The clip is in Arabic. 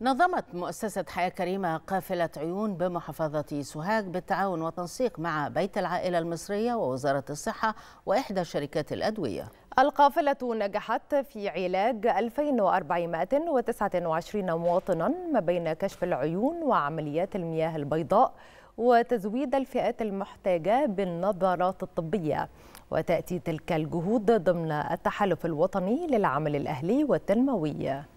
نظمت مؤسسة حياة كريمة قافلة عيون بمحافظة سوهاج بالتعاون وتنسيق مع بيت العائلة المصرية ووزارة الصحة وإحدى شركات الأدوية القافلة نجحت في علاج 2429 مواطنا ما بين كشف العيون وعمليات المياه البيضاء وتزويد الفئات المحتاجة بالنظارات الطبية وتأتي تلك الجهود ضمن التحالف الوطني للعمل الأهلي والتنموي